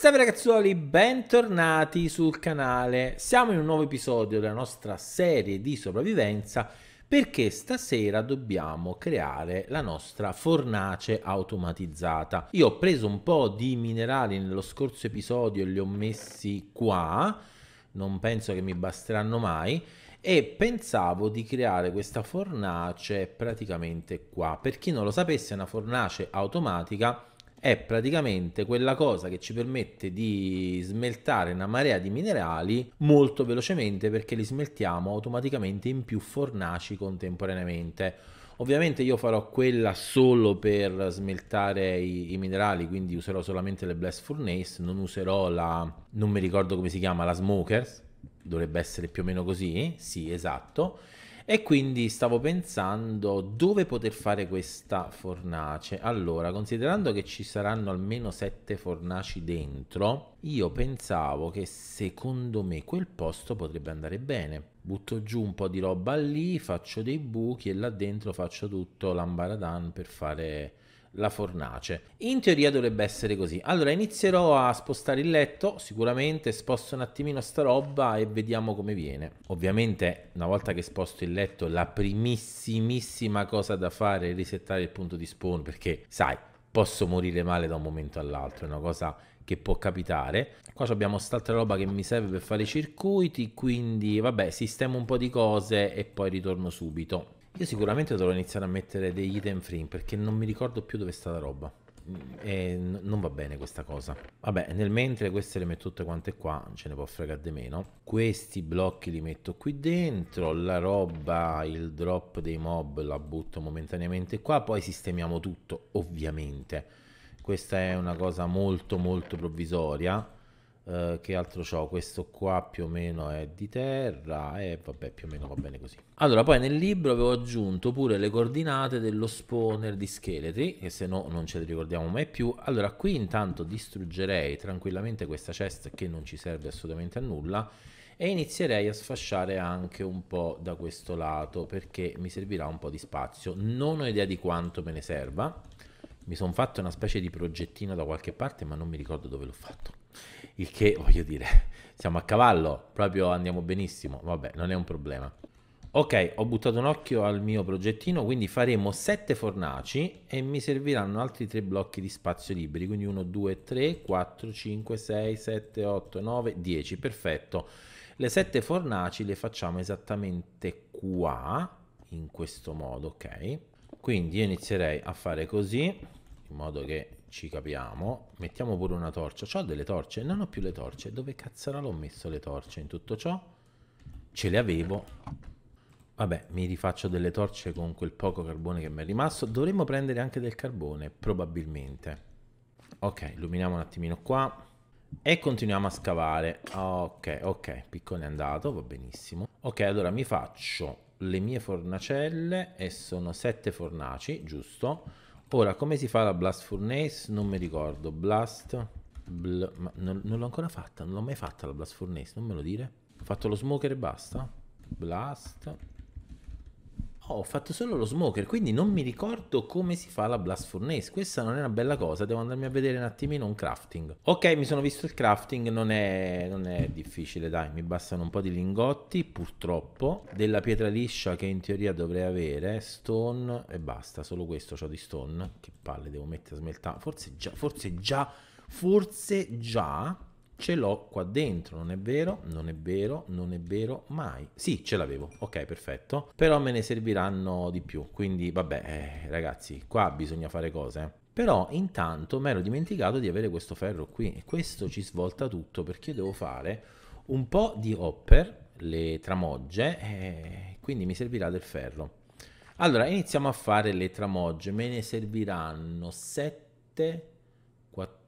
Salve ragazzuoli, bentornati sul canale. Siamo in un nuovo episodio della nostra serie di sopravvivenza perché stasera dobbiamo creare la nostra fornace automatizzata. Io ho preso un po' di minerali nello scorso episodio e li ho messi qua, non penso che mi basteranno mai, e pensavo di creare questa fornace praticamente qua. Per chi non lo sapesse è una fornace automatica è praticamente quella cosa che ci permette di smeltare una marea di minerali molto velocemente perché li smeltiamo automaticamente in più fornaci contemporaneamente. Ovviamente io farò quella solo per smeltare i, i minerali, quindi userò solamente le Blast Furnace, non userò la... non mi ricordo come si chiama, la Smokers, dovrebbe essere più o meno così, sì esatto e quindi stavo pensando dove poter fare questa fornace. Allora, considerando che ci saranno almeno sette fornaci dentro, io pensavo che secondo me quel posto potrebbe andare bene. Butto giù un po' di roba lì, faccio dei buchi e là dentro faccio tutto l'ambaradan per fare la fornace. In teoria dovrebbe essere così. Allora inizierò a spostare il letto, sicuramente sposto un attimino sta roba e vediamo come viene. Ovviamente una volta che sposto il letto la primissimissima cosa da fare è risettare il punto di spawn perché sai posso morire male da un momento all'altro, è una cosa che può capitare. Qua abbiamo quest'altra roba che mi serve per fare i circuiti, quindi vabbè sistemo un po' di cose e poi ritorno subito. Io sicuramente dovrò iniziare a mettere degli item frame perché non mi ricordo più dove sta la roba. E non va bene questa cosa. Vabbè, nel mentre queste le metto tutte quante qua, ce ne può fregare di meno. Questi blocchi li metto qui dentro, la roba, il drop dei mob la butto momentaneamente qua, poi sistemiamo tutto, ovviamente. Questa è una cosa molto molto provvisoria eh, che altro ho? Questo qua più o meno è di terra e eh, vabbè più o meno va bene così. Allora poi nel libro avevo aggiunto pure le coordinate dello spawner di scheletri che se no non ce le ricordiamo mai più. Allora qui intanto distruggerei tranquillamente questa chest che non ci serve assolutamente a nulla e inizierei a sfasciare anche un po' da questo lato perché mi servirà un po' di spazio. Non ho idea di quanto me ne serva mi sono fatto una specie di progettino da qualche parte, ma non mi ricordo dove l'ho fatto. Il che voglio dire, siamo a cavallo, proprio andiamo benissimo. Vabbè, non è un problema. Ok, ho buttato un occhio al mio progettino, quindi faremo sette fornaci e mi serviranno altri tre blocchi di spazio liberi, quindi 1, 2, 3, 4, 5, 6, 7, 8, 9, 10, perfetto. Le sette fornaci le facciamo esattamente qua, in questo modo, ok? Quindi io inizierei a fare così, in modo che ci capiamo. Mettiamo pure una torcia. Ho delle torce? Non ho più le torce. Dove cazzarola ho messo le torce in tutto ciò? Ce le avevo. Vabbè, mi rifaccio delle torce con quel poco carbone che mi è rimasto. Dovremmo prendere anche del carbone, probabilmente. Ok, illuminiamo un attimino qua. E continuiamo a scavare. Ok, ok, piccone è andato, va benissimo. Ok, allora mi faccio le mie fornacelle e sono sette fornaci, giusto? Ora, come si fa la Blast Furnace? Non mi ricordo. Blast... Bl... Non, non, l'ho ancora fatta, non l'ho mai fatta la Blast Furnace, non me lo dire. Ho fatto lo smoker e basta. Blast Oh, ho fatto solo lo smoker, quindi non mi ricordo come si fa la blast furnace. Questa non è una bella cosa, devo andarmi a vedere un attimino un crafting. Ok, mi sono visto il crafting, non è, non è difficile, dai, mi bastano un po' di lingotti, purtroppo, della pietra liscia che in teoria dovrei avere, stone e basta, solo questo ho di stone. Che palle, devo mettere a smeltare. Forse già, forse già, forse già ce l'ho qua dentro, non è vero? Non è vero, non è vero, mai. Sì, ce l'avevo, ok, perfetto. Però me ne serviranno di più, quindi vabbè, eh, ragazzi, qua bisogna fare cose. Eh. Però intanto mi ero dimenticato di avere questo ferro qui e questo ci svolta tutto perché devo fare un po' di hopper, le tramogge, eh, quindi mi servirà del ferro. Allora, iniziamo a fare le tramogge, me ne serviranno 7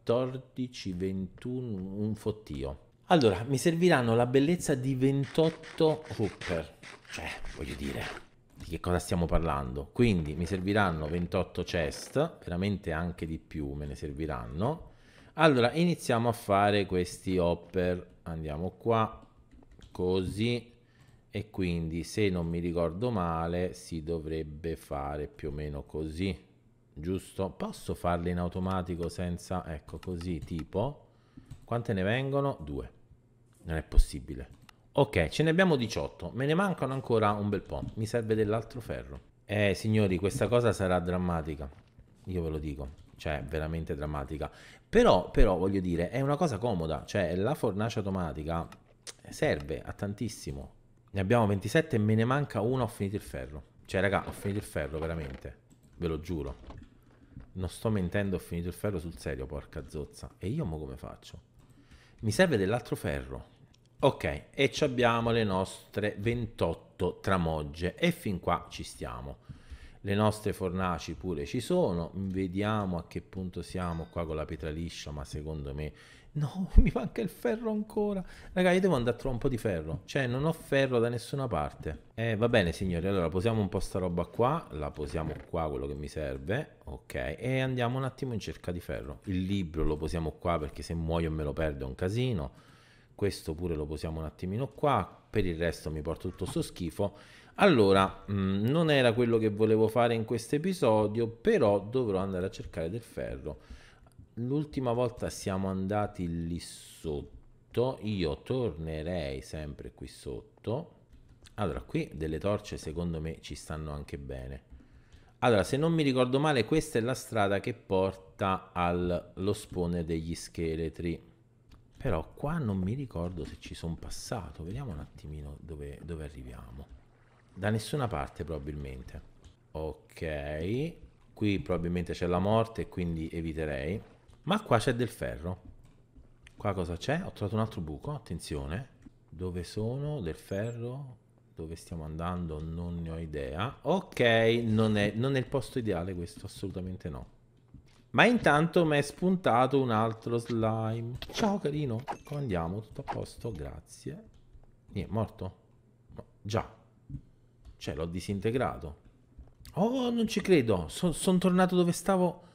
14, 21, un fottio. Allora, mi serviranno la bellezza di 28 hooper. Cioè, voglio dire, di che cosa stiamo parlando? Quindi mi serviranno 28 chest, veramente anche di più me ne serviranno. Allora, iniziamo a fare questi hopper. Andiamo qua, così. E quindi, se non mi ricordo male, si dovrebbe fare più o meno così giusto? Posso farli in automatico senza... Ecco, così, tipo... Quante ne vengono? Due. Non è possibile. Ok, ce ne abbiamo 18. Me ne mancano ancora un bel po'. Mi serve dell'altro ferro. Eh, signori, questa cosa sarà drammatica. Io ve lo dico. Cioè, veramente drammatica. Però, però, voglio dire, è una cosa comoda. Cioè, la fornace automatica serve a tantissimo. Ne abbiamo 27 e me ne manca uno. Ho finito il ferro. Cioè, raga, ho finito il ferro, veramente. Ve lo giuro non sto mentendo, ho finito il ferro sul serio, porca zozza. E io mo come faccio? Mi serve dell'altro ferro. Ok, e ci abbiamo le nostre 28 tramogge e fin qua ci stiamo. Le nostre fornaci pure ci sono, vediamo a che punto siamo qua con la pietra liscia, ma secondo me No, mi manca il ferro ancora. Ragazzi, io devo andare a trovare un po' di ferro. Cioè, non ho ferro da nessuna parte. Eh, va bene, signori. Allora, posiamo un po' sta roba qua. La posiamo qua, quello che mi serve. Ok. E andiamo un attimo in cerca di ferro. Il libro lo posiamo qua perché se muoio me lo perdo è un casino. Questo pure lo posiamo un attimino qua. Per il resto mi porto tutto sto schifo. Allora, mh, mm, non era quello che volevo fare in questo episodio, però dovrò andare a cercare del ferro l'ultima volta siamo andati lì sotto, io tornerei sempre qui sotto. Allora, qui delle torce secondo me ci stanno anche bene. Allora, se non mi ricordo male, questa è la strada che porta allo spone degli scheletri. Però qua non mi ricordo se ci sono passato. Vediamo un attimino dove, dove arriviamo. Da nessuna parte probabilmente. Ok, qui probabilmente c'è la morte, quindi eviterei. Ma qua c'è del ferro. Qua cosa c'è? Ho trovato un altro buco, attenzione. Dove sono? Del ferro? Dove stiamo andando? Non ne ho idea. Ok, non è, non è il posto ideale questo, assolutamente no. Ma intanto mi è spuntato un altro slime. Ciao carino, come andiamo? Tutto a posto? Grazie. Niente, è morto? No. Già. Cioè, l'ho disintegrato. Oh, non ci credo. So, sono tornato dove stavo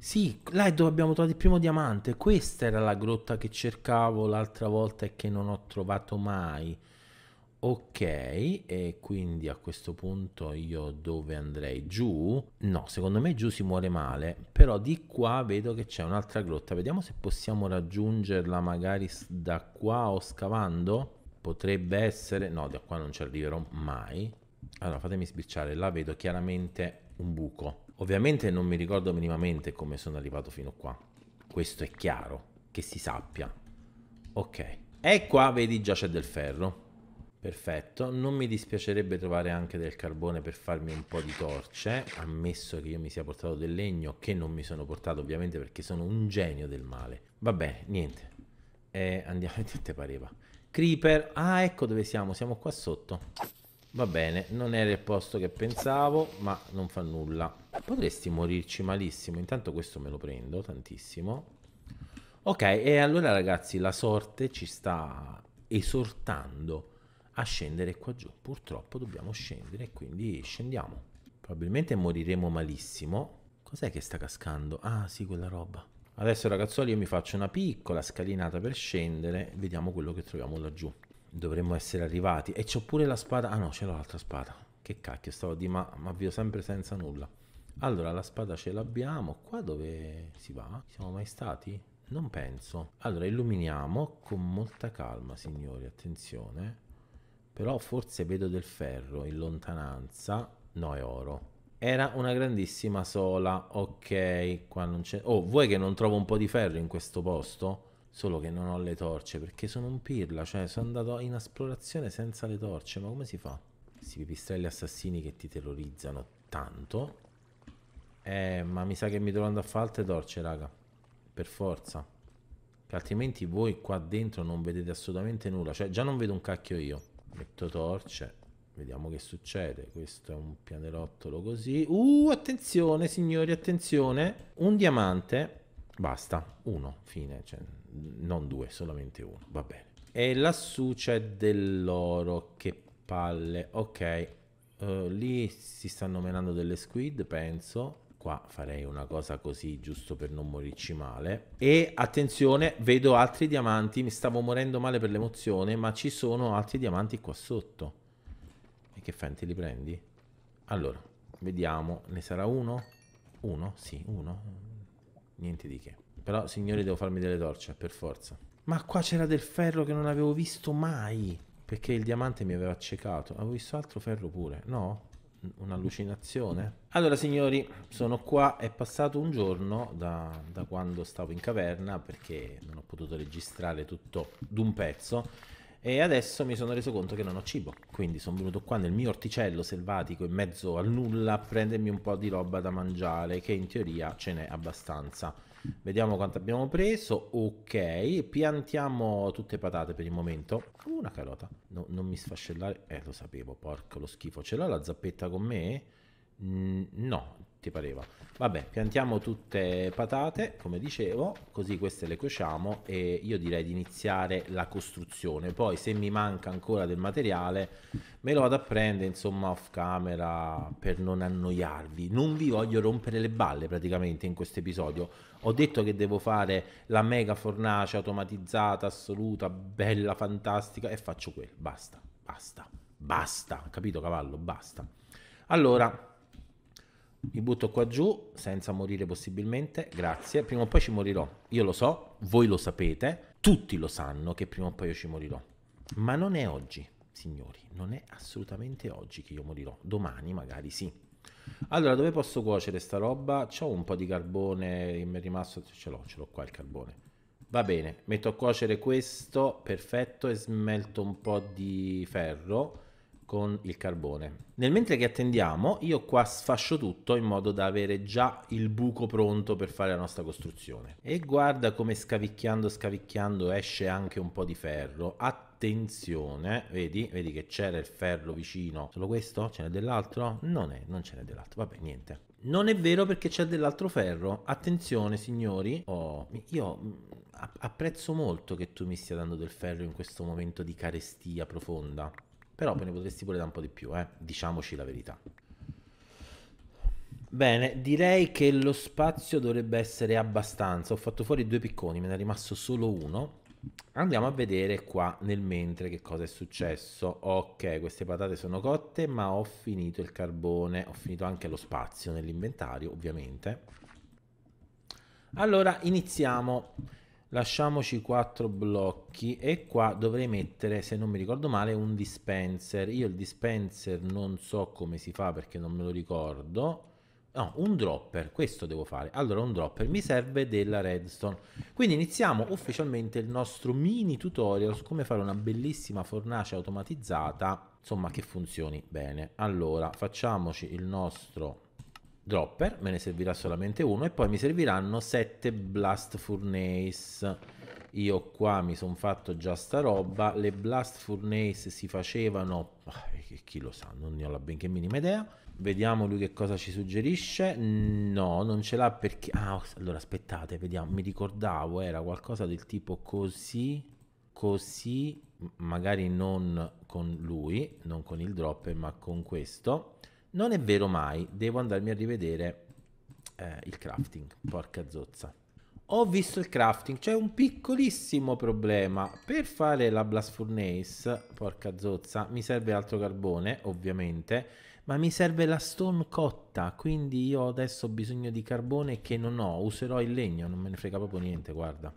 sì, là è dove abbiamo trovato il primo diamante. Questa era la grotta che cercavo l'altra volta e che non ho trovato mai. Ok, e quindi a questo punto io dove andrei? Giù? No, secondo me giù si muore male, però di qua vedo che c'è un'altra grotta, vediamo se possiamo raggiungerla magari da qua o scavando? Potrebbe essere, no, da qua non ci arriverò mai. Allora, fatemi sbirciare, là vedo chiaramente un buco. Ovviamente non mi ricordo minimamente come sono arrivato fino qua. Questo è chiaro, che si sappia. Ok. E qua, vedi, già c'è del ferro. Perfetto, non mi dispiacerebbe trovare anche del carbone per farmi un po' di torce, ammesso che io mi sia portato del legno, che non mi sono portato ovviamente perché sono un genio del male. Va bene, niente. Eh, andiamo, che te pareva? Creeper, ah ecco dove siamo, siamo qua sotto. Va bene, non era il posto che pensavo, ma non fa nulla. Potresti morirci malissimo, intanto questo me lo prendo tantissimo. Ok, e allora ragazzi la sorte ci sta esortando a scendere qua giù. Purtroppo dobbiamo scendere, quindi scendiamo. Probabilmente moriremo malissimo. Cos'è che sta cascando? Ah sì, quella roba. Adesso ragazzuoli io mi faccio una piccola scalinata per scendere, vediamo quello che troviamo laggiù dovremmo essere arrivati. E c'ho pure la spada. Ah no, ce l'ho l'altra spada. Che cacchio, stavo di ma, ma avvio sempre senza nulla. Allora, la spada ce l'abbiamo. Qua dove si va? Siamo mai stati? Non penso. Allora, illuminiamo con molta calma, signori, attenzione. Però forse vedo del ferro in lontananza. No, è oro. Era una grandissima sola. Ok, qua non c'è... Oh, vuoi che non trovo un po' di ferro in questo posto? Solo che non ho le torce perché sono un pirla, cioè sono andato in esplorazione senza le torce. Ma come si fa? Questi pipistrelli assassini che ti terrorizzano tanto. Eh, ma mi sa che mi dovrò andare a fare altre torce, raga. Per forza. Che altrimenti voi qua dentro non vedete assolutamente nulla. Cioè, già non vedo un cacchio io. Metto torce. Vediamo che succede. Questo è un pianerottolo così. Uh, attenzione, signori, attenzione. Un diamante. Basta. Uno, fine. Cioè, non due, solamente uno, va bene. E lassù c'è dell'oro, che palle, ok. Uh, lì si stanno menando delle squid, penso. Qua farei una cosa così, giusto per non morirci male. E attenzione, vedo altri diamanti, mi stavo morendo male per l'emozione, ma ci sono altri diamanti qua sotto. E che fai, te li prendi? Allora, vediamo, ne sarà uno? Uno? Sì, uno. Niente di che. Però, signori, devo farmi delle torce, per forza. Ma qua c'era del ferro che non avevo visto mai. Perché il diamante mi aveva accecato. Avevo visto altro ferro pure, no? Un'allucinazione? Allora, signori, sono qua. È passato un giorno da, da quando stavo in caverna perché non ho potuto registrare tutto d'un pezzo e adesso mi sono reso conto che non ho cibo. Quindi sono venuto qua nel mio orticello selvatico in mezzo al nulla a prendermi un po' di roba da mangiare, che in teoria ce n'è abbastanza. Vediamo quanto abbiamo preso. Ok, piantiamo tutte le patate per il momento. Una carota. No, non mi sfascellare. Eh, lo sapevo, porco lo schifo. Ce l'ha la zappetta con me? Mm, no, ti pareva. Vabbè, piantiamo tutte patate, come dicevo, così queste le cuociamo e io direi di iniziare la costruzione. Poi se mi manca ancora del materiale me lo vado a prendere, insomma, off camera per non annoiarvi. Non vi voglio rompere le balle praticamente in questo episodio. Ho detto che devo fare la mega fornace automatizzata, assoluta, bella, fantastica e faccio quello. Basta, basta, basta. Capito cavallo? Basta. Allora, mi butto qua giù senza morire possibilmente, grazie. Prima o poi ci morirò. Io lo so, voi lo sapete, tutti lo sanno che prima o poi io ci morirò. Ma non è oggi, signori, non è assolutamente oggi che io morirò. Domani magari sì. Allora, dove posso cuocere sta roba? C'ho un po' di carbone, mi è rimasto, ce l'ho, ce l'ho qua il carbone. Va bene, metto a cuocere questo, perfetto, e smelto un po' di ferro con il carbone. Nel mentre che attendiamo, io qua sfascio tutto in modo da avere già il buco pronto per fare la nostra costruzione. E guarda come scavicchiando scavicchiando esce anche un po' di ferro. Attenzione, vedi, vedi che c'era il ferro vicino. Solo questo? Ce n'è dell'altro? Non è, non ce n'è dell'altro. Vabbè, niente. Non è vero perché c'è dell'altro ferro. Attenzione, signori. Oh, io mm, apprezzo molto che tu mi stia dando del ferro in questo momento di carestia profonda però ve mm. ne potresti pure da un po' di più, eh? diciamoci la verità. Bene, direi che lo spazio dovrebbe essere abbastanza. Ho fatto fuori due picconi, me ne è rimasto solo uno. Andiamo a vedere qua nel mentre che cosa è successo. Ok, queste patate sono cotte, ma ho finito il carbone, ho finito anche lo spazio nell'inventario, ovviamente. Allora, iniziamo lasciamoci quattro blocchi e qua dovrei mettere se non mi ricordo male un dispenser io il dispenser non so come si fa perché non me lo ricordo no un dropper questo devo fare allora un dropper mi serve della redstone quindi iniziamo ufficialmente il nostro mini tutorial su come fare una bellissima fornace automatizzata insomma che funzioni bene allora facciamoci il nostro dropper, me ne servirà solamente uno e poi mi serviranno 7 blast furnace. Io qua mi sono fatto già sta roba, le blast furnace si facevano, eh, chi lo sa, non ne ho la benché minima idea. Vediamo lui che cosa ci suggerisce. No, non ce l'ha perché... Ah, allora aspettate, vediamo, mi ricordavo, era qualcosa del tipo così, così, magari non con lui, non con il dropper, ma con questo. Non è vero mai, devo andarmi a rivedere eh, il crafting, porca zozza. Ho visto il crafting, c'è un piccolissimo problema. Per fare la blast furnace, porca zozza, mi serve altro carbone, ovviamente, ma mi serve la stone cotta, quindi io adesso ho bisogno di carbone che non ho, userò il legno, non me ne frega proprio niente, guarda.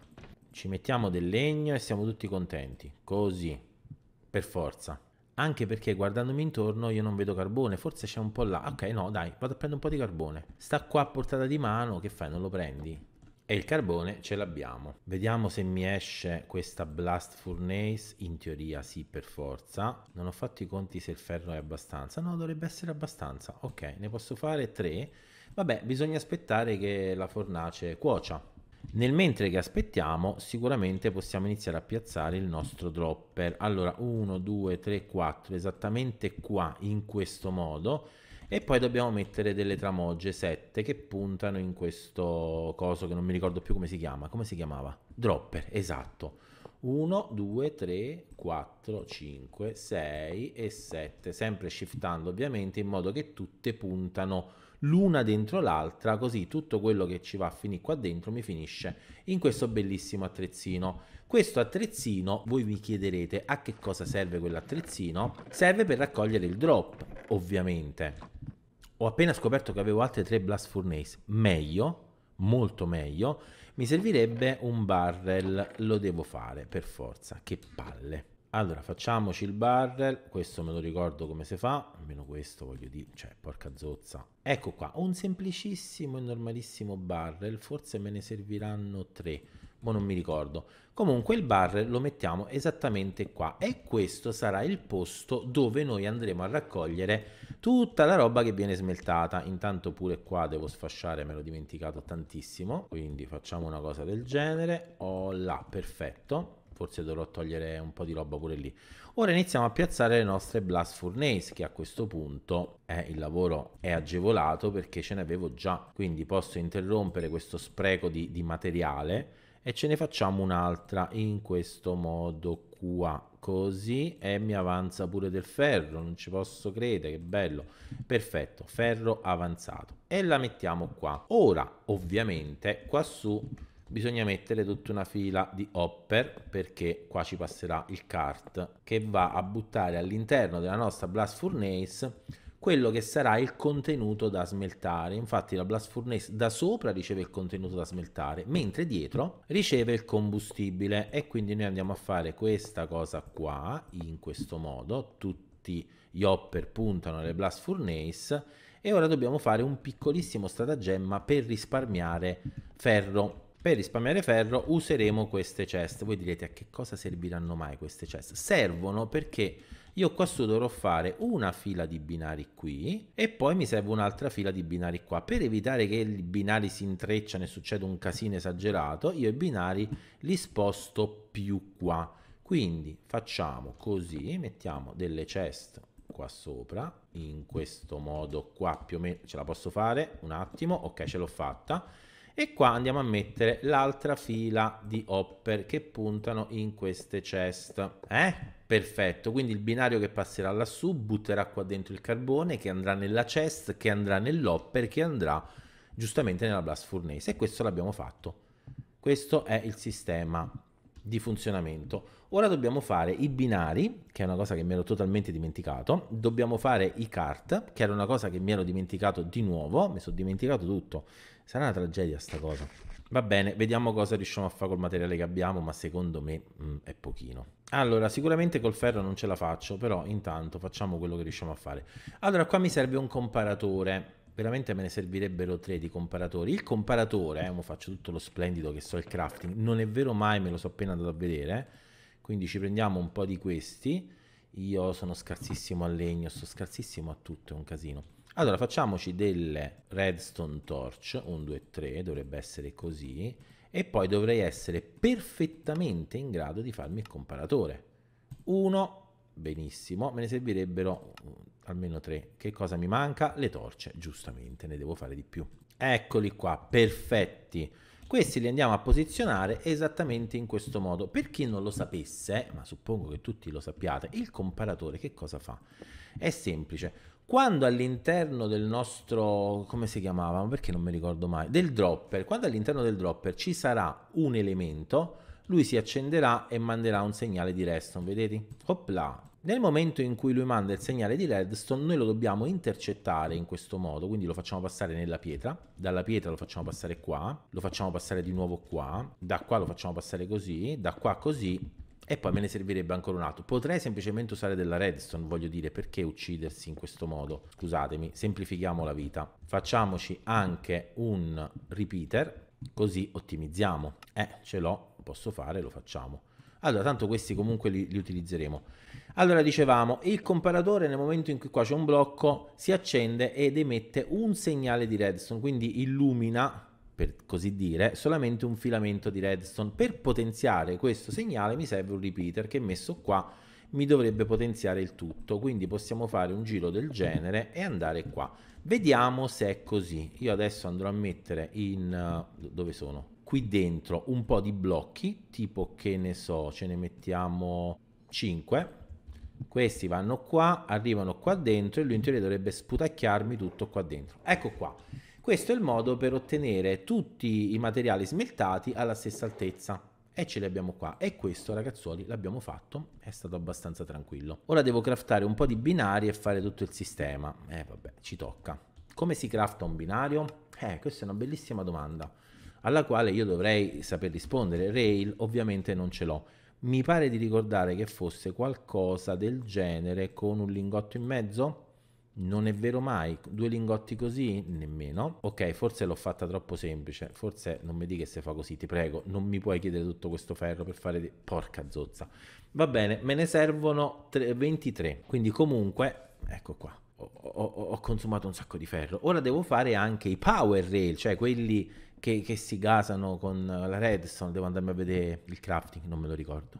Ci mettiamo del legno e siamo tutti contenti, così, per forza anche perché guardandomi intorno io non vedo carbone, forse c'è un po' là, ok no dai, vado a prendere un po' di carbone, sta qua a portata di mano, che fai, non lo prendi? E il carbone ce l'abbiamo. Vediamo se mi esce questa blast furnace, in teoria sì per forza, non ho fatto i conti se il ferro è abbastanza, no dovrebbe essere abbastanza, ok ne posso fare tre, vabbè bisogna aspettare che la fornace cuocia. Nel mentre che aspettiamo, sicuramente possiamo iniziare a piazzare il nostro dropper. Allora, 1, 2, 3, 4, esattamente qua, in questo modo. E poi dobbiamo mettere delle tramogge 7 che puntano in questo coso che non mi ricordo più come si chiama. Come si chiamava? Dropper, esatto. 1, 2, 3, 4, 5, 6 e 7. Sempre shiftando ovviamente in modo che tutte puntano l'una dentro l'altra, così tutto quello che ci va a finire qua dentro mi finisce in questo bellissimo attrezzino. Questo attrezzino, voi vi chiederete a che cosa serve quell'attrezzino? Serve per raccogliere il drop, ovviamente. Ho appena scoperto che avevo altre tre blast furnace, meglio, molto meglio, mi servirebbe un barrel, lo devo fare per forza, che palle. Allora, facciamoci il barrel, questo me lo ricordo come si fa, almeno questo voglio dire, cioè, porca zozza. Ecco qua, un semplicissimo e normalissimo barrel, forse me ne serviranno tre, ma non mi ricordo. Comunque il barrel lo mettiamo esattamente qua e questo sarà il posto dove noi andremo a raccogliere tutta la roba che viene smeltata. Intanto pure qua devo sfasciare, me l'ho dimenticato tantissimo, quindi facciamo una cosa del genere. Oh là, perfetto forse dovrò togliere un po' di roba pure lì. Ora iniziamo a piazzare le nostre blast furnace che a questo punto eh, il lavoro è agevolato perché ce ne avevo già, quindi posso interrompere questo spreco di, di materiale e ce ne facciamo un'altra in questo modo qua così e mi avanza pure del ferro non ci posso credere che bello perfetto ferro avanzato e la mettiamo qua ora ovviamente qua su bisogna mettere tutta una fila di hopper perché qua ci passerà il cart che va a buttare all'interno della nostra blast furnace quello che sarà il contenuto da smeltare infatti la blast furnace da sopra riceve il contenuto da smeltare mentre dietro riceve il combustibile e quindi noi andiamo a fare questa cosa qua in questo modo tutti gli hopper puntano alle blast furnace e ora dobbiamo fare un piccolissimo stratagemma per risparmiare ferro per risparmiare ferro useremo queste chest. Voi direte a che cosa serviranno mai queste chest? Servono perché io qua su dovrò fare una fila di binari qui e poi mi serve un'altra fila di binari qua. Per evitare che i binari si intrecciano e succeda un casino esagerato, io i binari li sposto più qua. Quindi facciamo così, mettiamo delle chest qua sopra in questo modo qua più o meno ce la posso fare un attimo ok ce l'ho fatta e qua andiamo a mettere l'altra fila di hopper che puntano in queste chest eh? perfetto quindi il binario che passerà lassù butterà qua dentro il carbone che andrà nella chest che andrà nell'hopper che andrà giustamente nella blast furnace e questo l'abbiamo fatto questo è il sistema di funzionamento. Ora dobbiamo fare i binari, che è una cosa che mi ero totalmente dimenticato, dobbiamo fare i cart, che era una cosa che mi ero dimenticato di nuovo, mi sono dimenticato tutto. Sarà una tragedia sta cosa. Va bene, vediamo cosa riusciamo a fare col materiale che abbiamo, ma secondo me mh, mm, è pochino. Allora, sicuramente col ferro non ce la faccio, però intanto facciamo quello che riusciamo a fare. Allora, qua mi serve un comparatore veramente me ne servirebbero tre di comparatori. Il comparatore, eh, faccio tutto lo splendido che so il crafting, non è vero mai, me lo so appena andato a vedere, eh. quindi ci prendiamo un po' di questi. Io sono scarsissimo al legno, sto scarsissimo a tutto, è un casino. Allora facciamoci delle redstone torch, 1, 2, 3, dovrebbe essere così, e poi dovrei essere perfettamente in grado di farmi il comparatore. 1, benissimo, me ne servirebbero mm, almeno tre. Che cosa mi manca? Le torce, giustamente, ne devo fare di più. Eccoli qua, perfetti. Questi li andiamo a posizionare esattamente in questo modo. Per chi non lo sapesse, ma suppongo che tutti lo sappiate, il comparatore che cosa fa? È semplice. Quando all'interno del nostro, come si chiamava? Perché non mi ricordo mai, del dropper, quando all'interno del dropper ci sarà un elemento, lui si accenderà e manderà un segnale di redstone, vedete? Opla! Nel momento in cui lui manda il segnale di redstone, noi lo dobbiamo intercettare in questo modo, quindi lo facciamo passare nella pietra, dalla pietra lo facciamo passare qua, lo facciamo passare di nuovo qua, da qua lo facciamo passare così, da qua così, e poi me ne servirebbe ancora un altro. Potrei semplicemente usare della redstone, voglio dire, perché uccidersi in questo modo? Scusatemi, semplifichiamo la vita. Facciamoci anche un repeater, così ottimizziamo. Eh, ce l'ho posso fare, lo facciamo. Allora, tanto questi comunque li, li, utilizzeremo. Allora, dicevamo, il comparatore nel momento in cui qua c'è un blocco si accende ed emette un segnale di redstone, quindi illumina, per così dire, solamente un filamento di redstone. Per potenziare questo segnale mi serve un repeater che messo qua mi dovrebbe potenziare il tutto, quindi possiamo fare un giro del genere e andare qua. Vediamo se è così. Io adesso andrò a mettere in... Eh, dove sono? qui dentro un po' di blocchi, tipo che ne so, ce ne mettiamo 5. Questi vanno qua, arrivano qua dentro e lui in teoria dovrebbe sputacchiarmi tutto qua dentro. Ecco qua. Questo è il modo per ottenere tutti i materiali smeltati alla stessa altezza. E ce li abbiamo qua. E questo, ragazzuoli, l'abbiamo fatto. È stato abbastanza tranquillo. Ora devo craftare un po' di binari e fare tutto il sistema. Eh, vabbè, ci tocca. Come si crafta un binario? Eh, questa è una bellissima domanda alla quale io dovrei saper rispondere. Rail ovviamente non ce l'ho. Mi pare di ricordare che fosse qualcosa del genere con un lingotto in mezzo. Non è vero mai, due lingotti così nemmeno. Ok, forse l'ho fatta troppo semplice, forse non mi dica se fa così, ti prego, non mi puoi chiedere tutto questo ferro per fare... Di... Porca zozza. Va bene, me ne servono 3, 23, quindi comunque, ecco qua, ho, ho, ho consumato un sacco di ferro. Ora devo fare anche i power rail, cioè quelli che, che si gasano con la redstone, devo andarmi a vedere il crafting, non me lo ricordo.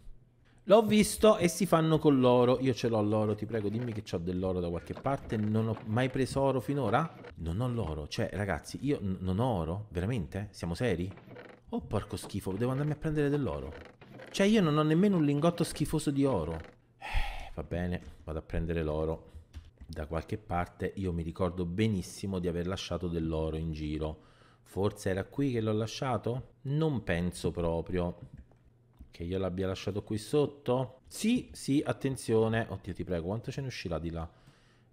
L'ho visto e si fanno con l'oro, io ce l'ho l'oro, ti prego dimmi che ho dell'oro da qualche parte, non ho mai preso oro finora? Non ho l'oro, cioè ragazzi io non ho oro, veramente? Siamo seri? Oh porco schifo, devo andarmi a prendere dell'oro. Cioè io non ho nemmeno un lingotto schifoso di oro. Eh, va bene, vado a prendere l'oro. Da qualche parte io mi ricordo benissimo di aver lasciato dell'oro in giro Forse era qui che l'ho lasciato? Non penso proprio che io l'abbia lasciato qui sotto. Sì, sì, attenzione. Oddio, ti prego, quanto ce ne uscirà di là?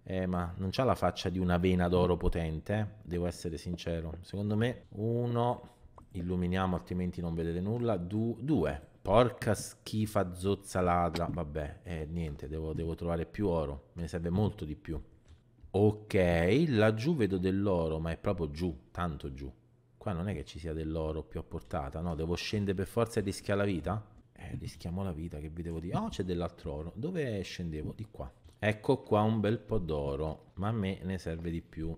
Eh, ma non c'ha la faccia di una vena d'oro potente, eh? devo essere sincero. Secondo me, uno, illuminiamo altrimenti non vedete nulla, du due, porca schifa zozza ladra, vabbè, eh, niente, devo, devo trovare più oro, me ne serve molto di più. Ok, laggiù vedo dell'oro, ma è proprio giù, tanto giù qua non è che ci sia dell'oro più a portata, no? Devo scendere per forza e rischiare la vita? Eh, rischiamo la vita, che vi devo dire? Oh, c'è dell'altro oro. Dove scendevo? Di qua. Ecco qua un bel po' d'oro, ma a me ne serve di più.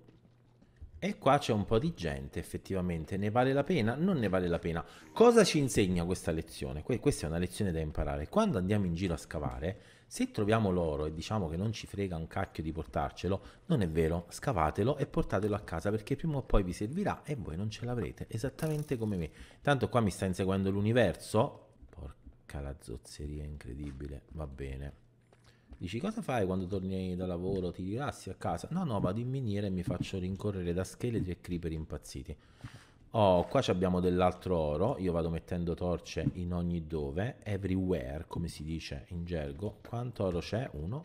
E qua c'è un po' di gente, effettivamente, ne vale la pena? Non ne vale la pena. Cosa ci insegna questa lezione? Que- questa è una lezione da imparare. Quando andiamo in giro a scavare, se troviamo l'oro e diciamo che non ci frega un cacchio di portarcelo, non è vero, scavatelo e portatelo a casa perché prima o poi vi servirà e voi non ce l'avrete, esattamente come me. Tanto qua mi sta inseguendo l'universo. Porca la zozzeria incredibile, va bene. Dici cosa fai quando torni da lavoro? Ti rilassi a casa? No, no, vado in miniera e mi faccio rincorrere da scheletri e creeper impazziti. Oh, qua abbiamo dell'altro oro, io vado mettendo torce in ogni dove, everywhere, come si dice in gergo. Quanto oro c'è? Uno,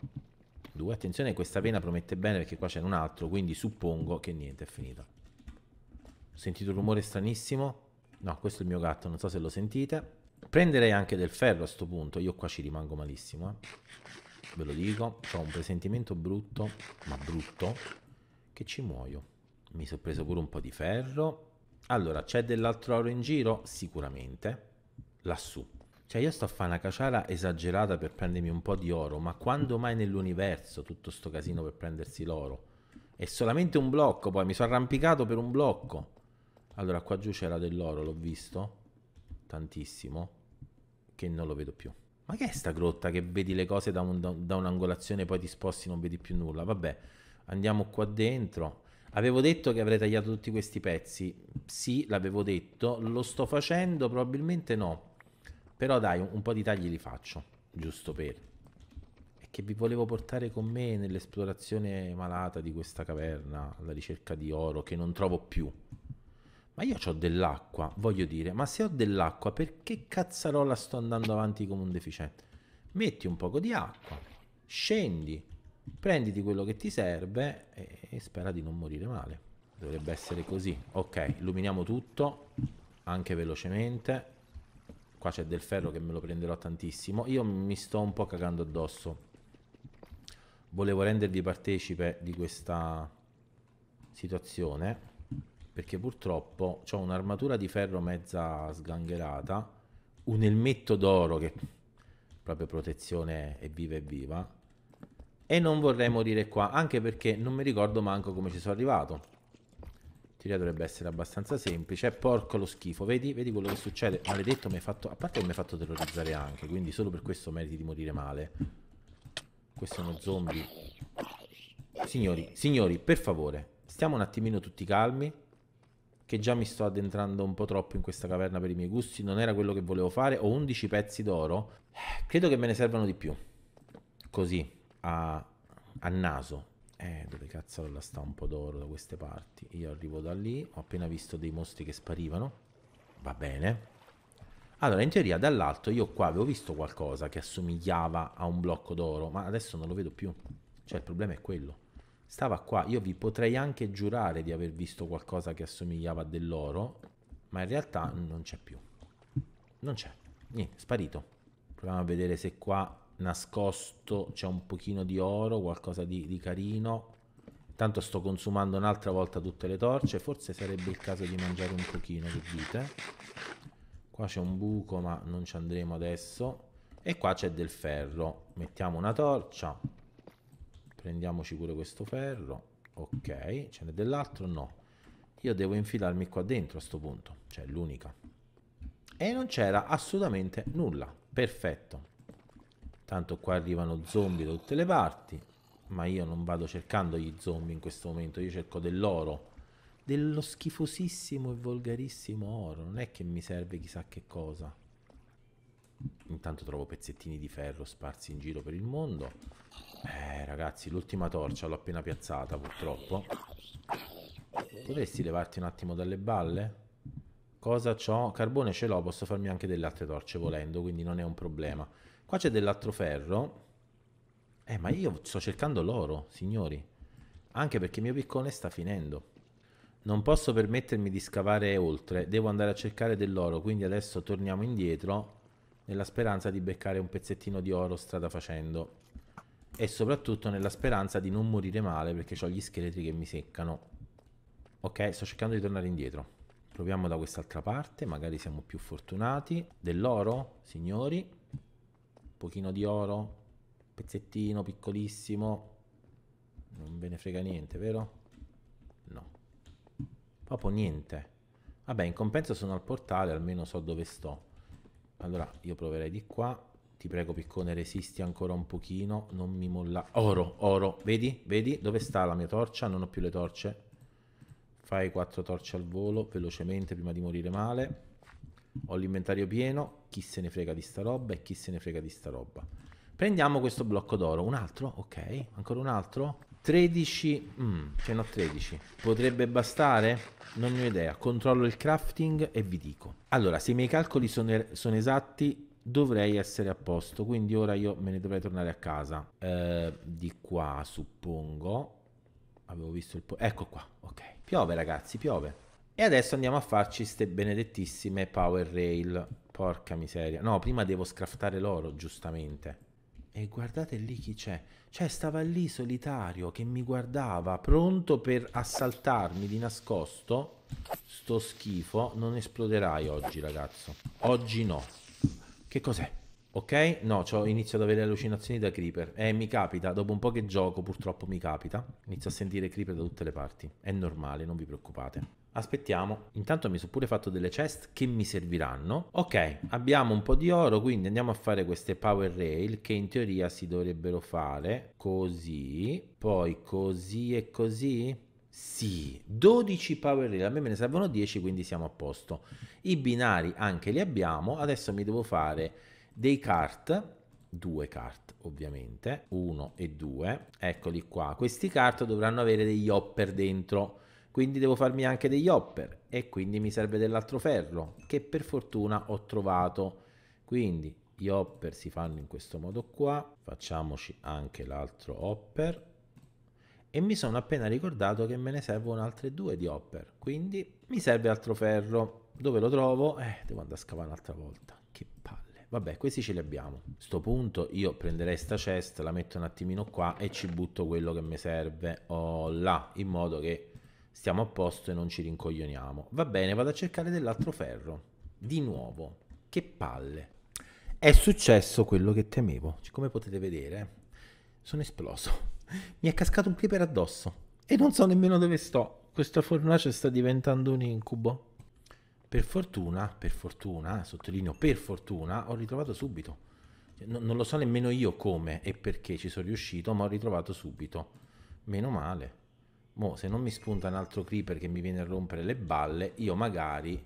due. Attenzione, questa vena promette bene perché qua c'è un altro, quindi suppongo che niente, è finita. Ho sentito un rumore stranissimo. No, questo è il mio gatto, non so se lo sentite. Prenderei anche del ferro a questo punto, io qua ci rimango malissimo. Eh ve lo dico, ho un presentimento brutto, ma brutto, che ci muoio. Mi sono preso pure un po' di ferro. Allora, c'è dell'altro oro in giro? Sicuramente. Lassù. Cioè io sto a fare una caciara esagerata per prendermi un po' di oro, ma quando mai nell'universo tutto sto casino per prendersi l'oro? È solamente un blocco, poi mi sono arrampicato per un blocco. Allora qua giù c'era dell'oro, l'ho visto? Tantissimo. Che non lo vedo più ma che è sta grotta che vedi le cose da, un, da, da un'angolazione poi ti sposti non vedi più nulla? Vabbè, andiamo qua dentro. Avevo detto che avrei tagliato tutti questi pezzi. Sì, l'avevo detto. Lo sto facendo? Probabilmente no. Però dai, un, un po' di tagli li faccio, giusto per. E che vi volevo portare con me nell'esplorazione malata di questa caverna, alla ricerca di oro che non trovo più ma io ho dell'acqua, voglio dire, ma se ho dell'acqua perché cazzarola sto andando avanti come un deficiente? Metti un poco di acqua, scendi, prenditi quello che ti serve e, e spera di non morire male. Dovrebbe essere così. Ok, illuminiamo tutto, anche velocemente. Qua c'è del ferro che me lo prenderò tantissimo. Io mi sto un po' cagando addosso. Volevo rendervi partecipe di questa situazione perché purtroppo ho un'armatura di ferro mezza sgangherata, un elmetto d'oro che proprio protezione è viva e viva e non vorrei morire qua, anche perché non mi ricordo manco come ci sono arrivato. Teoria dovrebbe essere abbastanza semplice. Porco lo schifo, vedi? Vedi quello che succede? Maledetto mi hai fatto... A parte che mi hai fatto terrorizzare anche, quindi solo per questo meriti di morire male. Questo è uno zombie. Signori, signori, per favore, stiamo un attimino tutti calmi che già mi sto addentrando un po' troppo in questa caverna per i miei gusti, non era quello che volevo fare, ho 11 pezzi d'oro, eh, credo che me ne servano di più, così, a, a naso. Eh, dove cazzo la sta un po' d'oro da queste parti? Io arrivo da lì, ho appena visto dei mostri che sparivano, va bene. Allora, in teoria dall'alto io qua avevo visto qualcosa che assomigliava a un blocco d'oro, ma adesso non lo vedo più. Cioè, il problema è quello. Stava qua, io vi potrei anche giurare di aver visto qualcosa che assomigliava a dell'oro, ma in realtà non c'è più. Non c'è, niente, sparito. Proviamo a vedere se qua nascosto c'è un pochino di oro, qualcosa di, di carino. Tanto sto consumando un'altra volta tutte le torce, forse sarebbe il caso di mangiare un pochino, che dite? Qua c'è un buco, ma non ci andremo adesso. E qua c'è del ferro. Mettiamo una torcia, prendiamoci pure questo ferro ok ce n'è dell'altro no io devo infilarmi qua dentro a sto punto cioè l'unica e non c'era assolutamente nulla perfetto tanto qua arrivano zombie da tutte le parti ma io non vado cercando gli zombie in questo momento io cerco dell'oro dello schifosissimo e volgarissimo oro non è che mi serve chissà che cosa intanto trovo pezzettini di ferro sparsi in giro per il mondo. Eh, ragazzi, l'ultima torcia l'ho appena piazzata, purtroppo. Potresti levarti un attimo dalle balle? Cosa c'ho? Carbone ce l'ho, posso farmi anche delle altre torce volendo, quindi non è un problema. Qua c'è dell'altro ferro. Eh, ma io sto cercando l'oro, signori. Anche perché il mio piccone sta finendo. Non posso permettermi di scavare oltre, devo andare a cercare dell'oro, quindi adesso torniamo indietro nella speranza di beccare un pezzettino di oro strada facendo e soprattutto nella speranza di non morire male perché ho gli scheletri che mi seccano. Ok, sto cercando di tornare indietro. Proviamo da quest'altra parte, magari siamo più fortunati. Dell'oro, signori. Un pochino di oro, pezzettino piccolissimo. Non ve ne frega niente, vero? No. Proprio niente. Vabbè, in compenso sono al portale, almeno so dove sto. Allora, io proverei di qua. Ti prego, piccone, resisti ancora un pochino. Non mi molla. Oro, oro. Vedi? Vedi? Dove sta la mia torcia? Non ho più le torce. Fai quattro torce al volo, velocemente, prima di morire male. Ho l'inventario pieno. Chi se ne frega di sta roba e chi se ne frega di sta roba. Prendiamo questo blocco d'oro. Un altro? Ok. Ancora un altro? 13, mm, ce n'ho 13. Potrebbe bastare? Non ne ho idea. Controllo il crafting e vi dico. Allora, se i miei calcoli sono, er sono esatti, dovrei essere a posto. Quindi ora io me ne dovrei tornare a casa. Eh, di qua, suppongo. Avevo visto il... po- Ecco qua, ok. Piove, ragazzi, piove. E adesso andiamo a farci queste benedettissime power rail. Porca miseria. No, prima devo scraftare l'oro, giustamente e guardate lì chi c'è. Cioè, stava lì solitario che mi guardava, pronto per assaltarmi di nascosto. Sto schifo, non esploderai oggi, ragazzo. Oggi no. Che cos'è? ok? No, inizio ad avere allucinazioni da creeper. eh, mi capita, dopo un po' che gioco, purtroppo mi capita. Inizio a sentire creeper da tutte le parti. È normale, non vi preoccupate. Aspettiamo, intanto mi sono pure fatto delle chest che mi serviranno. Ok, abbiamo un po' di oro, quindi andiamo a fare queste power rail che in teoria si dovrebbero fare così, poi così e così. Sì, 12 power rail, a me me ne servono 10 quindi siamo a posto. I binari anche li abbiamo, adesso mi devo fare dei cart due cart ovviamente uno e due eccoli qua questi cart dovranno avere degli hopper dentro quindi devo farmi anche degli hopper e quindi mi serve dell'altro ferro che per fortuna ho trovato quindi gli hopper si fanno in questo modo qua facciamoci anche l'altro hopper e mi sono appena ricordato che me ne servono altre due di hopper quindi mi serve altro ferro dove lo trovo? eh devo andare a scavare un'altra volta che palle vabbè, questi ce li abbiamo. A sto punto io prenderei sta cesta, la metto un attimino qua e ci butto quello che mi serve o là, in modo che stiamo a posto e non ci rincoglioniamo. Va bene, vado a cercare dell'altro ferro. Di nuovo, che palle. È successo quello che temevo. Come potete vedere, sono esploso. Mi è cascato un creeper addosso e non so nemmeno dove sto. Questa fornace sta diventando un incubo. Per fortuna, per fortuna, sottolineo per fortuna, ho ritrovato subito. Cioè, non, non lo so nemmeno io come e perché ci sono riuscito, ma ho ritrovato subito. Meno male. Mo, se non mi spunta un altro creeper che mi viene a rompere le balle, io magari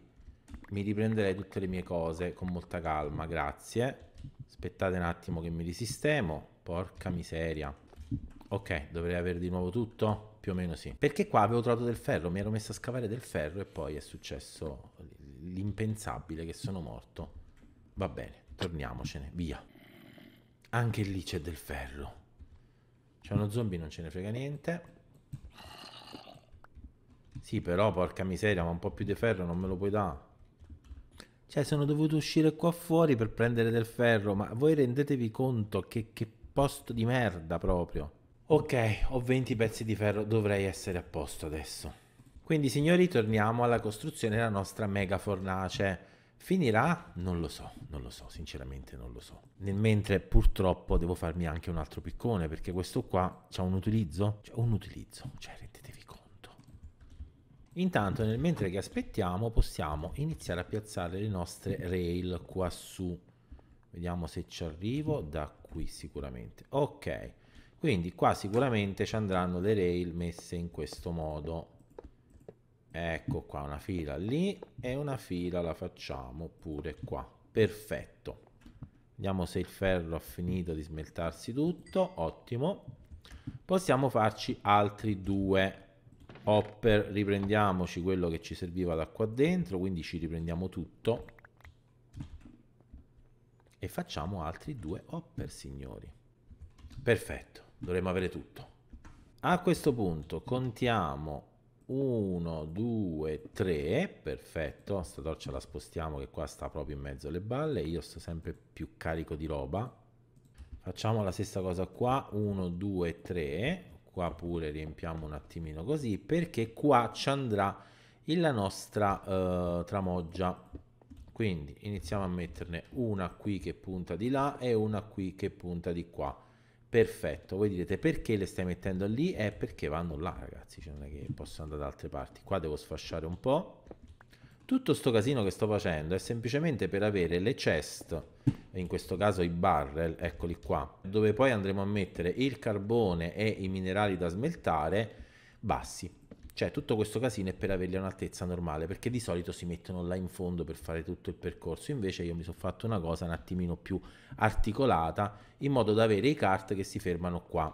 mi riprenderei tutte le mie cose con molta calma, grazie. Aspettate un attimo che mi risistemo. Porca miseria. Ok, dovrei avere di nuovo tutto? più o meno sì. Perché qua avevo trovato del ferro, mi ero messo a scavare del ferro e poi è successo l'impensabile che sono morto. Va bene, torniamocene, via. Anche lì c'è del ferro. C'è uno zombie, non ce ne frega niente. Sì, però, porca miseria, ma un po' più di ferro non me lo puoi dare. Cioè, sono dovuto uscire qua fuori per prendere del ferro, ma voi rendetevi conto che, che posto di merda proprio. Ok, ho 20 pezzi di ferro, dovrei essere a posto adesso. Quindi signori, torniamo alla costruzione della nostra mega fornace. Finirà? Non lo so, non lo so, sinceramente non lo so. Nel mentre purtroppo devo farmi anche un altro piccone perché questo qua ha un utilizzo? C'ha un utilizzo, cioè rendetevi conto. Intanto nel mentre che aspettiamo possiamo iniziare a piazzare le nostre rail qua su. Vediamo se ci arrivo, da qui sicuramente. Ok, quindi qua sicuramente ci andranno le rail messe in questo modo. Ecco qua una fila lì e una fila la facciamo pure qua. Perfetto. Vediamo se il ferro ha finito di smeltarsi tutto. Ottimo. Possiamo farci altri due hopper. Riprendiamoci quello che ci serviva da qua dentro, quindi ci riprendiamo tutto. E facciamo altri due hopper, signori. Perfetto dovremmo avere tutto. A questo punto contiamo 1, 2, 3, perfetto, sta torcia la spostiamo che qua sta proprio in mezzo alle balle, io sto sempre più carico di roba. Facciamo la stessa cosa qua, 1, 2, 3, qua pure riempiamo un attimino così, perché qua ci andrà la nostra eh, tramoggia. Quindi iniziamo a metterne una qui che punta di là e una qui che punta di qua Perfetto, voi direte perché le stai mettendo lì? È eh, perché vanno là ragazzi, cioè non è che posso andare da altre parti. Qua devo sfasciare un po'. Tutto sto casino che sto facendo è semplicemente per avere le chest, in questo caso i barrel, eccoli qua, dove poi andremo a mettere il carbone e i minerali da smeltare bassi cioè tutto questo casino è per averli a un'altezza normale, perché di solito si mettono là in fondo per fare tutto il percorso, invece io mi sono fatto una cosa un attimino più articolata, in modo da avere i kart che si fermano qua.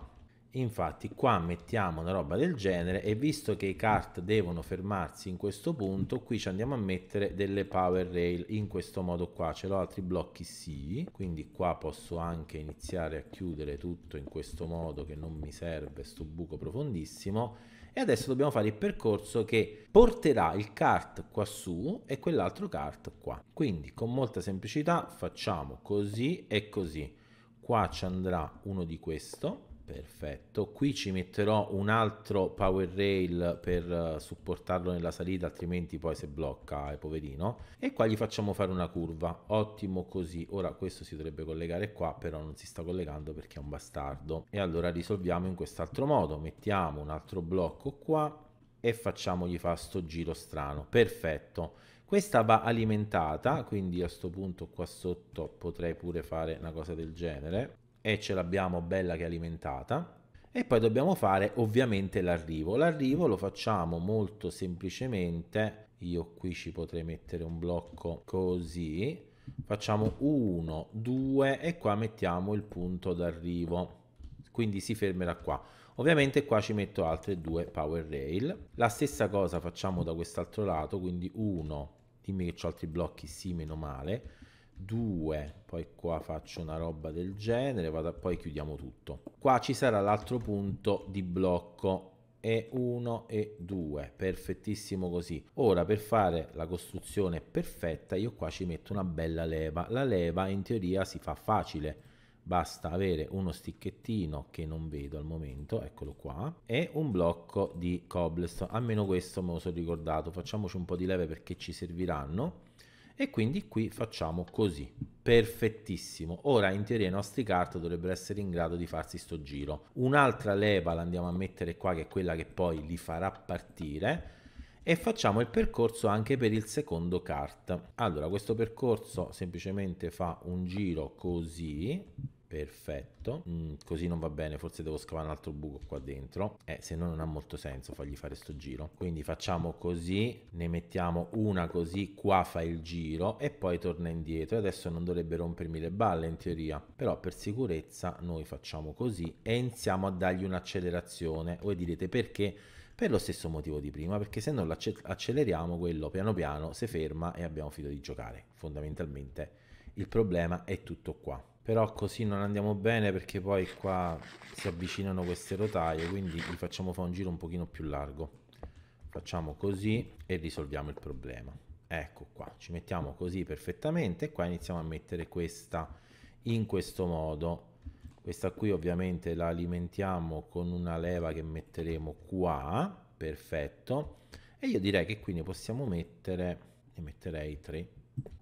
Infatti qua mettiamo una roba del genere e visto che i kart devono fermarsi in questo punto, qui ci andiamo a mettere delle power rail in questo modo qua, ce l'ho altri blocchi sì, quindi qua posso anche iniziare a chiudere tutto in questo modo che non mi serve sto buco profondissimo e adesso dobbiamo fare il percorso che porterà il cart quassù e quell'altro cart qua. Quindi con molta semplicità facciamo così e così. Qua ci andrà uno di questo Perfetto, qui ci metterò un altro power rail per eh, supportarlo nella salita, altrimenti poi se blocca è eh, poverino. E qua gli facciamo fare una curva, ottimo così. Ora questo si dovrebbe collegare qua, però non si sta collegando perché è un bastardo. E allora risolviamo in quest'altro modo, mettiamo un altro blocco qua e facciamogli fare sto giro strano. Perfetto. Questa va alimentata, quindi a questo punto qua sotto potrei pure fare una cosa del genere e ce l'abbiamo bella che alimentata. E poi dobbiamo fare ovviamente l'arrivo. L'arrivo lo facciamo molto semplicemente. Io qui ci potrei mettere un blocco così. Facciamo 1, 2 e qua mettiamo il punto d'arrivo. Quindi si fermerà qua. Ovviamente qua ci metto altre due power rail. La stessa cosa facciamo da quest'altro lato, quindi 1, dimmi che ho altri blocchi, sì, meno male. 2 poi qua faccio una roba del genere vado, poi chiudiamo tutto qua ci sarà l'altro punto di blocco e 1 e 2 perfettissimo così ora per fare la costruzione perfetta io qua ci metto una bella leva la leva in teoria si fa facile basta avere uno sticchettino che non vedo al momento eccolo qua e un blocco di cobblestone almeno questo me lo sono ricordato facciamoci un po di leve perché ci serviranno e quindi qui facciamo così perfettissimo ora in teoria i nostri kart dovrebbero essere in grado di farsi sto giro un'altra leva la andiamo a mettere qua che è quella che poi li farà partire e facciamo il percorso anche per il secondo kart allora questo percorso semplicemente fa un giro così Perfetto, mm, così non va bene, forse devo scavare un altro buco qua dentro. Eh, se no non ha molto senso fargli fare sto giro. Quindi facciamo così, ne mettiamo una così, qua fa il giro e poi torna indietro. E adesso non dovrebbe rompermi le balle in teoria. Però per sicurezza noi facciamo così e iniziamo a dargli un'accelerazione. Voi direte perché? per lo stesso motivo di prima, perché se non l'acceleriamo quello piano piano si ferma e abbiamo finito di giocare. Fondamentalmente il problema è tutto qua però così non andiamo bene perché poi qua si avvicinano queste rotaie quindi li facciamo fare un giro un pochino più largo facciamo così e risolviamo il problema ecco qua ci mettiamo così perfettamente e qua iniziamo a mettere questa in questo modo questa qui ovviamente la alimentiamo con una leva che metteremo qua perfetto e io direi che qui ne possiamo mettere ne metterei 3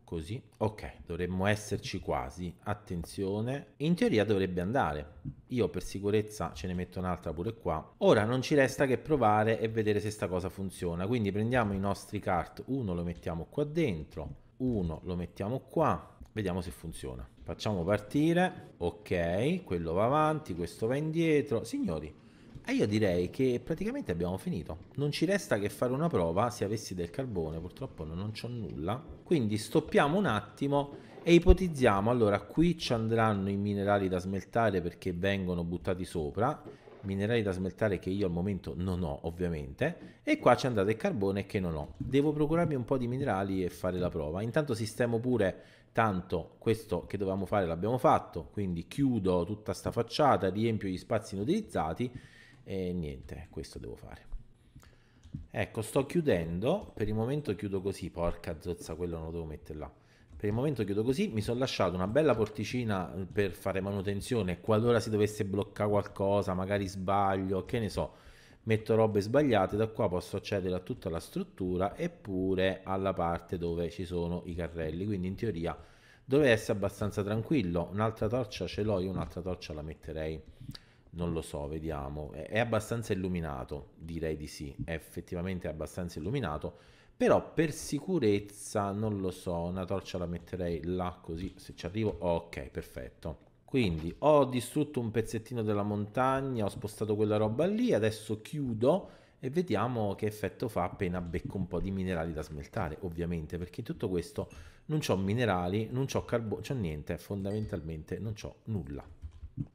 così. Ok, dovremmo esserci quasi. Attenzione. In teoria dovrebbe andare. Io per sicurezza ce ne metto un'altra pure qua. Ora non ci resta che provare e vedere se sta cosa funziona. Quindi prendiamo i nostri cart. Uno lo mettiamo qua dentro. Uno lo mettiamo qua. Vediamo se funziona. Facciamo partire. Ok, quello va avanti, questo va indietro. Signori, e io direi che praticamente abbiamo finito. Non ci resta che fare una prova, se avessi del carbone purtroppo non c'ho nulla. Quindi stoppiamo un attimo e ipotizziamo, allora qui ci andranno i minerali da smeltare perché vengono buttati sopra, minerali da smeltare che io al momento non ho ovviamente, e qua ci andrà del carbone che non ho. Devo procurarmi un po' di minerali e fare la prova. Intanto sistemo pure tanto questo che dovevamo fare l'abbiamo fatto, quindi chiudo tutta sta facciata, riempio gli spazi inutilizzati e niente, questo devo fare. Ecco, sto chiudendo, per il momento chiudo così, porca zozza, quello non lo devo mettere là. Per il momento chiudo così, mi sono lasciato una bella porticina eh, per fare manutenzione, qualora si dovesse bloccare qualcosa, magari sbaglio, che ne so, metto robe sbagliate, da qua posso accedere a tutta la struttura eppure alla parte dove ci sono i carrelli, quindi in teoria dovrei essere abbastanza tranquillo. Un'altra torcia ce l'ho, io un'altra torcia la metterei non lo so, vediamo. È, è abbastanza illuminato, direi di sì. È effettivamente abbastanza illuminato. Però per sicurezza, non lo so, una torcia la metterei là così, se ci arrivo. Ok, perfetto. Quindi ho distrutto un pezzettino della montagna, ho spostato quella roba lì, adesso chiudo e vediamo che effetto fa appena becco un po' di minerali da smeltare, ovviamente, perché in tutto questo non ho minerali, non ho carbone, non ho niente, fondamentalmente non ho nulla.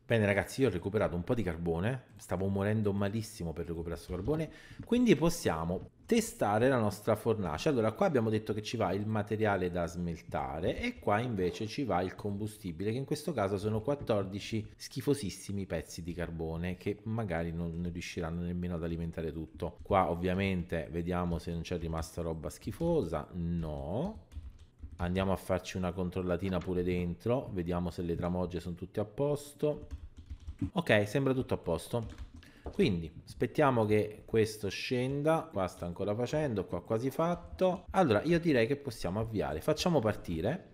Bene ragazzi, io ho recuperato un po' di carbone, stavo morendo malissimo per recuperare questo carbone, quindi possiamo testare la nostra fornace. Allora, qua abbiamo detto che ci va il materiale da smeltare e qua invece ci va il combustibile, che in questo caso sono 14 schifosissimi pezzi di carbone che magari non riusciranno nemmeno ad alimentare tutto. Qua ovviamente vediamo se non c'è rimasta roba schifosa, no, andiamo a farci una controllatina pure dentro, vediamo se le tramogge sono tutte a posto. Ok, sembra tutto a posto. Quindi aspettiamo che questo scenda, qua sta ancora facendo, qua quasi fatto. Allora io direi che possiamo avviare, facciamo partire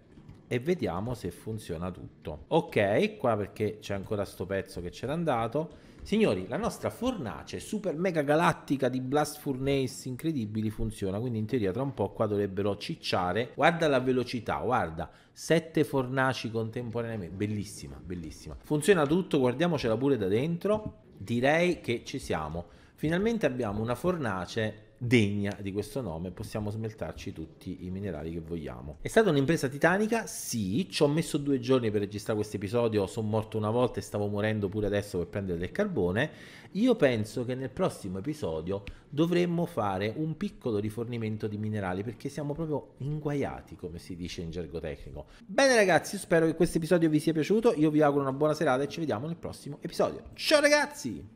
e vediamo se funziona tutto. Ok, qua perché c'è ancora sto pezzo che c'era andato, Signori, la nostra fornace super mega galattica di blast furnace incredibili funziona, quindi in teoria tra un po' qua dovrebbero cicciare. Guarda la velocità, guarda, sette fornaci contemporaneamente, bellissima, bellissima. Funziona tutto, guardiamocela pure da dentro. Direi che ci siamo. Finalmente abbiamo una fornace degna di questo nome, possiamo smeltarci tutti i minerali che vogliamo. È stata un'impresa titanica? Sì, ci ho messo due giorni per registrare questo episodio, sono morto una volta e stavo morendo pure adesso per prendere del carbone. Io penso che nel prossimo episodio dovremmo fare un piccolo rifornimento di minerali perché siamo proprio inguaiati, come si dice in gergo tecnico. Bene ragazzi, spero che questo episodio vi sia piaciuto, io vi auguro una buona serata e ci vediamo nel prossimo episodio. Ciao ragazzi!